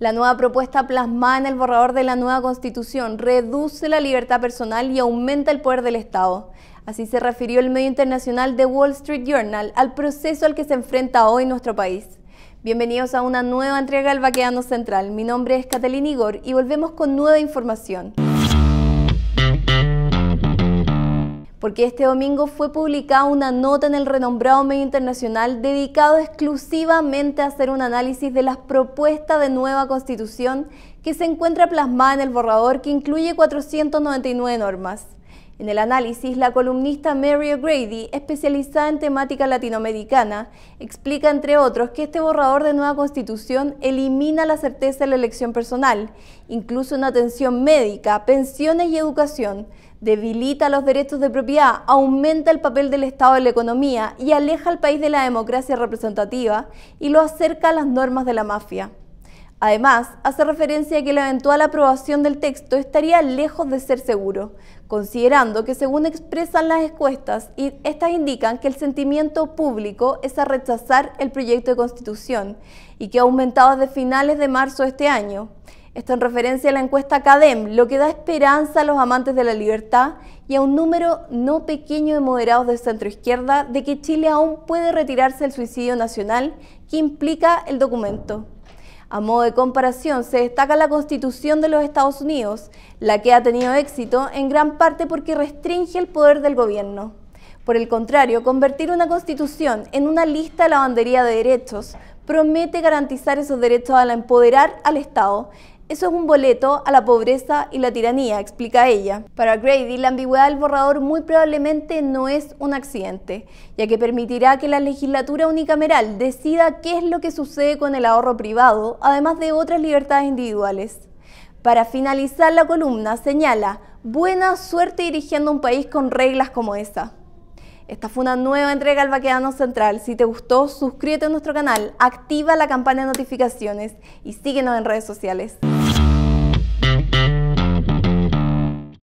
La nueva propuesta plasmada en el borrador de la nueva constitución reduce la libertad personal y aumenta el poder del Estado. Así se refirió el medio internacional The Wall Street Journal al proceso al que se enfrenta hoy nuestro país. Bienvenidos a una nueva entrega del Vaqueano Central. Mi nombre es Catalina Igor y volvemos con nueva información. porque este domingo fue publicada una nota en el renombrado medio internacional dedicado exclusivamente a hacer un análisis de las propuestas de nueva constitución que se encuentra plasmada en el borrador que incluye 499 normas. En el análisis, la columnista Mary O'Grady, especializada en temática latinoamericana, explica, entre otros, que este borrador de nueva constitución elimina la certeza de la elección personal, incluso en atención médica, pensiones y educación, debilita los derechos de propiedad, aumenta el papel del Estado en la economía y aleja al país de la democracia representativa y lo acerca a las normas de la mafia. Además, hace referencia a que la eventual aprobación del texto estaría lejos de ser seguro, considerando que según expresan las encuestas, estas indican que el sentimiento público es a rechazar el proyecto de constitución y que ha aumentado desde finales de marzo de este año. Esto en referencia a la encuesta CADEM, lo que da esperanza a los amantes de la libertad y a un número no pequeño de moderados de centroizquierda de que Chile aún puede retirarse del suicidio nacional que implica el documento. A modo de comparación, se destaca la Constitución de los Estados Unidos, la que ha tenido éxito en gran parte porque restringe el poder del gobierno. Por el contrario, convertir una Constitución en una lista de lavandería de derechos promete garantizar esos derechos al empoderar al Estado eso es un boleto a la pobreza y la tiranía, explica ella. Para Grady, la ambigüedad del borrador muy probablemente no es un accidente, ya que permitirá que la legislatura unicameral decida qué es lo que sucede con el ahorro privado, además de otras libertades individuales. Para finalizar la columna, señala, buena suerte dirigiendo un país con reglas como esa. Esta fue una nueva entrega al Baquedano Central. Si te gustó, suscríbete a nuestro canal, activa la campana de notificaciones y síguenos en redes sociales.